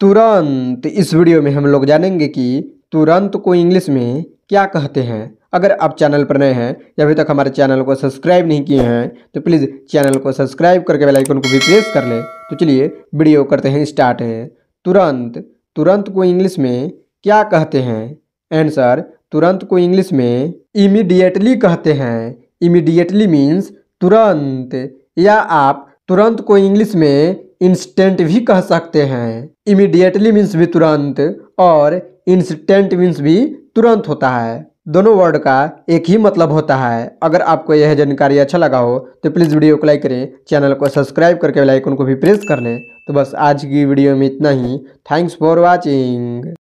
तुरंत इस वीडियो में हम लोग जानेंगे कि तुरंत को इंग्लिश में क्या कहते हैं अगर आप चैनल पर नए हैं या अभी तक हमारे चैनल को सब्सक्राइब नहीं किए हैं तो प्लीज़ चैनल को सब्सक्राइब करके बेल आइकन को भी प्रेस कर लें तो चलिए वीडियो करते हैं स्टार्ट है तुरंत तुरंत को इंग्लिश में क्या कहते हैं आंसर तुरंत को इंग्लिश में इमीडिएटली कहते हैं इमीडिएटली मीन्स तुरंत या आप तुरंत को इंग्लिश में इंस्टेंट भी कह सकते हैं इमीडिएटली मीन्स भी तुरंत और इंस्टेंट मीन्स भी तुरंत होता है दोनों वर्ड का एक ही मतलब होता है अगर आपको यह जानकारी अच्छा लगा हो तो प्लीज़ वीडियो को लाइक करें चैनल को सब्सक्राइब करके बेल आइकन को भी प्रेस कर लें तो बस आज की वीडियो में इतना ही थैंक्स फॉर वॉचिंग